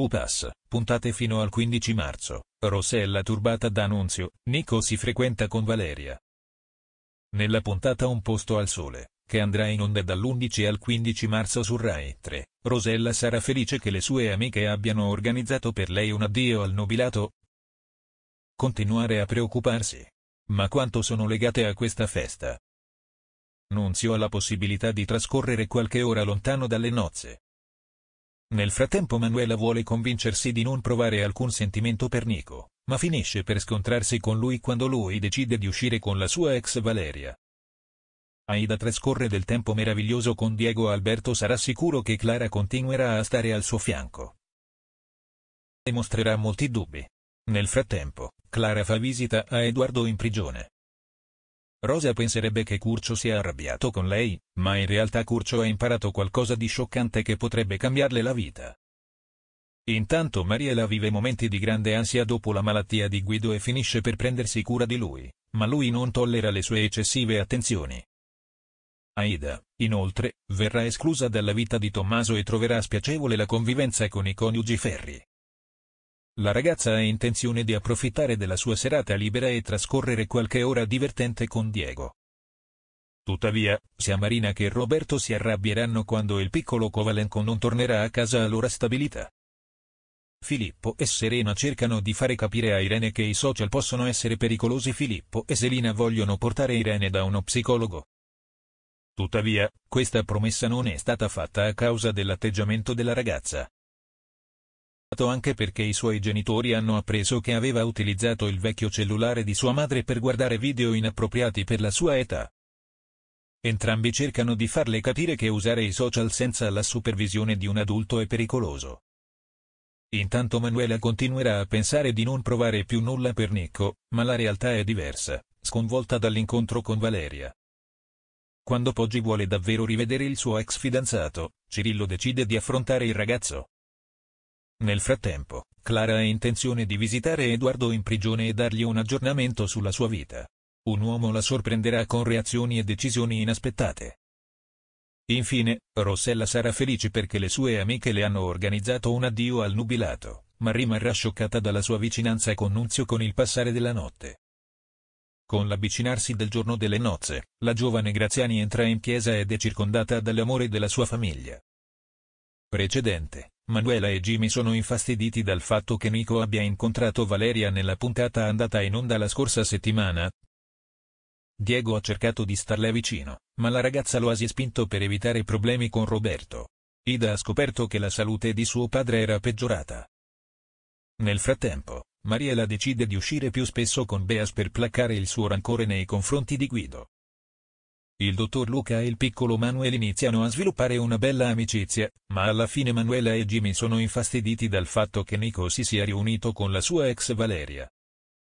UPAS, puntate fino al 15 marzo. Rossella turbata da Nunzio, Nico si frequenta con Valeria. Nella puntata Un posto al sole, che andrà in onda dall'11 al 15 marzo su Rai 3, Rosella sarà felice che le sue amiche abbiano organizzato per lei un addio al nobilato. Continuare a preoccuparsi. Ma quanto sono legate a questa festa? Nunzio ha la possibilità di trascorrere qualche ora lontano dalle nozze, nel frattempo Manuela vuole convincersi di non provare alcun sentimento per Nico, ma finisce per scontrarsi con lui quando lui decide di uscire con la sua ex Valeria. Aida trascorre del tempo meraviglioso con Diego Alberto sarà sicuro che Clara continuerà a stare al suo fianco. E mostrerà molti dubbi. Nel frattempo, Clara fa visita a Edoardo in prigione. Rosa penserebbe che Curcio sia arrabbiato con lei, ma in realtà Curcio ha imparato qualcosa di scioccante che potrebbe cambiarle la vita. Intanto Mariela vive momenti di grande ansia dopo la malattia di Guido e finisce per prendersi cura di lui, ma lui non tollera le sue eccessive attenzioni. Aida, inoltre, verrà esclusa dalla vita di Tommaso e troverà spiacevole la convivenza con i coniugi Ferri. La ragazza ha intenzione di approfittare della sua serata libera e trascorrere qualche ora divertente con Diego. Tuttavia, sia Marina che Roberto si arrabbieranno quando il piccolo Kovalenko non tornerà a casa all'ora stabilita. Filippo e Serena cercano di fare capire a Irene che i social possono essere pericolosi Filippo e Selina vogliono portare Irene da uno psicologo. Tuttavia, questa promessa non è stata fatta a causa dell'atteggiamento della ragazza anche perché i suoi genitori hanno appreso che aveva utilizzato il vecchio cellulare di sua madre per guardare video inappropriati per la sua età. Entrambi cercano di farle capire che usare i social senza la supervisione di un adulto è pericoloso. Intanto Manuela continuerà a pensare di non provare più nulla per Nicco, ma la realtà è diversa, sconvolta dall'incontro con Valeria. Quando Poggi vuole davvero rivedere il suo ex fidanzato, Cirillo decide di affrontare il ragazzo. Nel frattempo, Clara ha intenzione di visitare Edoardo in prigione e dargli un aggiornamento sulla sua vita. Un uomo la sorprenderà con reazioni e decisioni inaspettate. Infine, Rossella sarà felice perché le sue amiche le hanno organizzato un addio al nubilato, ma rimarrà scioccata dalla sua vicinanza con Nunzio con il passare della notte. Con l'avvicinarsi del giorno delle nozze, la giovane Graziani entra in chiesa ed è circondata dall'amore della sua famiglia. Precedente Manuela e Jimmy sono infastiditi dal fatto che Nico abbia incontrato Valeria nella puntata andata in onda la scorsa settimana. Diego ha cercato di starle vicino, ma la ragazza lo ha si spinto per evitare problemi con Roberto. Ida ha scoperto che la salute di suo padre era peggiorata. Nel frattempo, Mariela decide di uscire più spesso con Beas per placare il suo rancore nei confronti di Guido. Il dottor Luca e il piccolo Manuel iniziano a sviluppare una bella amicizia, ma alla fine Manuela e Jimmy sono infastiditi dal fatto che Nico si sia riunito con la sua ex Valeria.